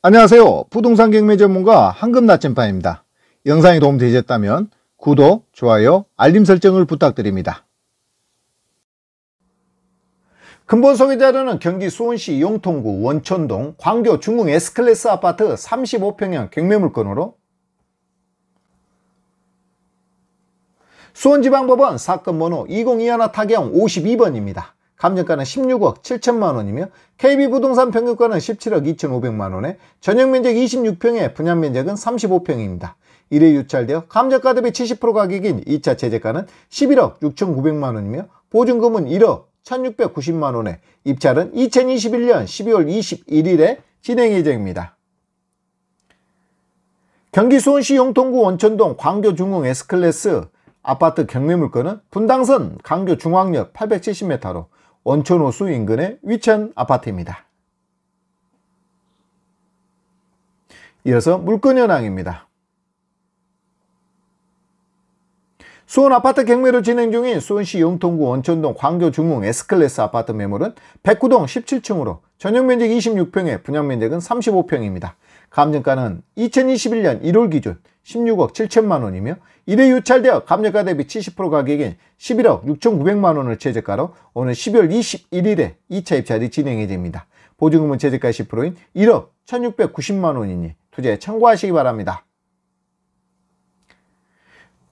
안녕하세요. 부동산 경매 전문가 황금나침반입니다. 영상이 도움되셨다면 구독, 좋아요, 알림 설정을 부탁드립니다. 근본 소개자료는 경기 수원시 용통구 원천동 광교 중흥 S클래스 아파트 35평형 경매물건으로 수원지방법원 사건 번호 2 0 2 1 타경 52번입니다. 감정가는 16억 7천만 원이며 KB부동산 평균가는 17억 2,500만 원에 전용면적 26평에 분양면적은 35평입니다. 이래 유찰되어 감정가 대비 70% 가격인 2차 제재가는 11억 6,900만 원이며 보증금은 1억 1,690만 원에 입찰은 2021년 12월 21일에 진행 예정입니다. 경기 수원시 용통구 원천동 광교중흥 S클래스 아파트 경매 물건은 분당선 강교중앙역 870m로 원천호수 인근의 위치한 아파트입니다. 이어서 물건현황입니다. 수원 아파트 경매로 진행 중인 수원시 영통구 원천동 광교중흥 S클래스 아파트 매물은 109동 17층으로 전용면적 26평에 분양면적은 35평입니다. 감정가는 2021년 1월 기준 16억 7천만 원이며 1회 유찰되어 감정가 대비 70% 가격인 11억 6,900만 원을 최저가로 오늘 12월 21일에 2차 입찰이 진행이 됩니다. 보증금은 최저가 10%인 1억 1,690만 원이니 투자에 참고하시기 바랍니다.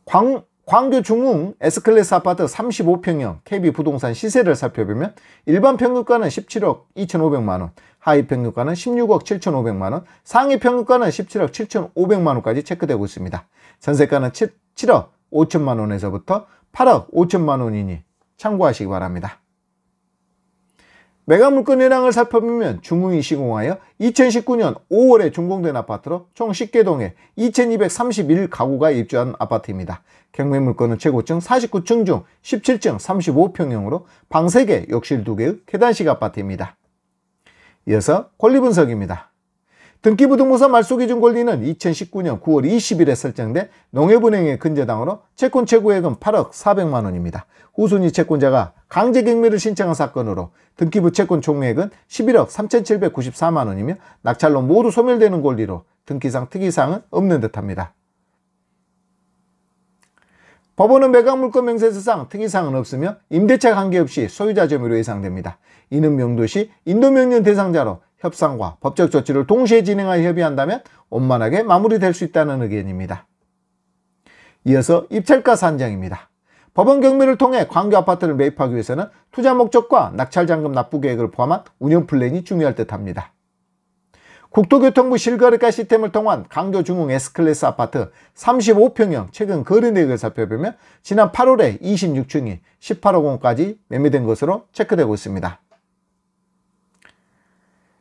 광 광교 중흥 S클래스 아파트 35평형 KB 부동산 시세를 살펴보면 일반 평균가는 17억 2,500만원, 하위 평균가는 16억 7,500만원, 상위 평균가는 17억 7,500만원까지 체크되고 있습니다. 전세가는 7, 억 5천만원에서부터 8억 5천만원이니 참고하시기 바랍니다. 매각물건 현황을 살펴보면 중흥이 시공하여 2019년 5월에 준공된 아파트로 총 10개동에 2231가구가 입주한 아파트입니다. 경매물건은 최고층 49층 중 17층 35평형으로 방 3개, 욕실 2개의 계단식 아파트입니다. 이어서 권리분석입니다. 등기부등본서 말소기준 권리는 2019년 9월 20일에 설정된 농협은행의 근저당으로 채권 최고액은 8억 400만 원입니다. 후순위 채권자가 강제경매를 신청한 사건으로 등기부 채권 총액은 11억 3,794만 원이며 낙찰로 모두 소멸되는 권리로 등기상 특이사항은 없는 듯합니다. 법원은 매각물권 명세서상 특이사항은 없으며 임대차 관계없이 소유자 점유로 예상됩니다. 이는 명도시 인도명령 대상자로 협상과 법적 조치를 동시에 진행하여 협의한다면 원만하게 마무리될 수 있다는 의견입니다. 이어서 입찰가 산정입니다. 법원 경매를 통해 광교 아파트를 매입하기 위해서는 투자 목적과 낙찰잔금 납부 계획을 포함한 운영 플랜이 중요할 듯합니다. 국토교통부 실거래가 시스템을 통한 강조 중흥 S클래스 아파트 35평형 최근 거래내역을 살펴보면 지난 8월에 26층이 18억 원까지 매매된 것으로 체크되고 있습니다.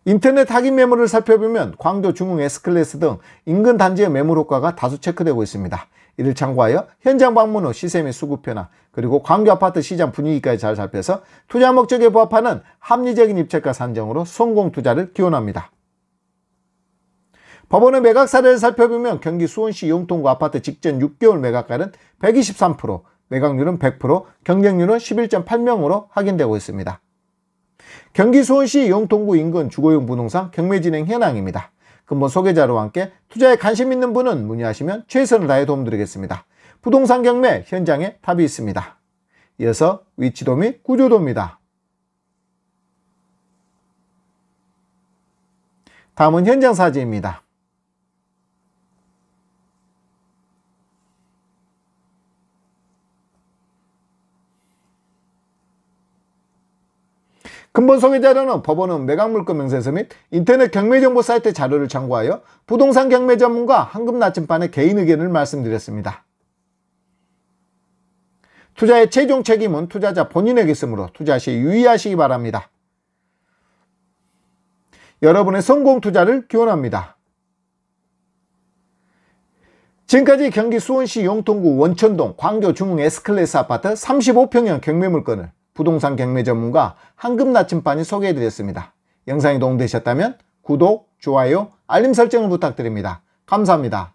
인터넷 하긴 매물을 살펴보면 광교, 중흥, S클래스 등 인근 단지의 매물 효과가 다수 체크되고 있습니다. 이를 참고하여 현장 방문 후 시세 및 수급 변화 그리고 광교 아파트 시장 분위기까지 잘 살펴서 투자 목적에 부합하는 합리적인 입찰가 산정으로 성공 투자를 기원합니다. 법원의 매각 사례를 살펴보면 경기 수원시 용통구 아파트 직전 6개월 매각가는 123%, 매각률은 100%, 경쟁률은 11.8명으로 확인되고 있습니다. 경기 수원시 영동구 인근 주거용 부동산 경매진행 현황입니다. 근본 소개자료와 함께 투자에 관심 있는 분은 문의하시면 최선을 다해 도움드리겠습니다. 부동산 경매 현장에 답이 있습니다. 이어서 위치도 및 구조도입니다. 다음은 현장 사진입니다. 근본성의 자료는 법원은 매각물권 명세서 및 인터넷 경매정보 사이트 자료를 참고하여 부동산 경매 전문가 황금 나침반의 개인 의견을 말씀드렸습니다. 투자의 최종 책임은 투자자 본인에게 있으므로 투자 시 유의하시기 바랍니다. 여러분의 성공 투자를 기원합니다. 지금까지 경기 수원시 용통구 원천동 광교 중흥 에스클래스 아파트 35평형 경매 물건을 부동산 경매 전문가 한금 나침반이 소개해드렸습니다. 영상이 도움되셨다면 구독, 좋아요, 알림 설정을 부탁드립니다. 감사합니다.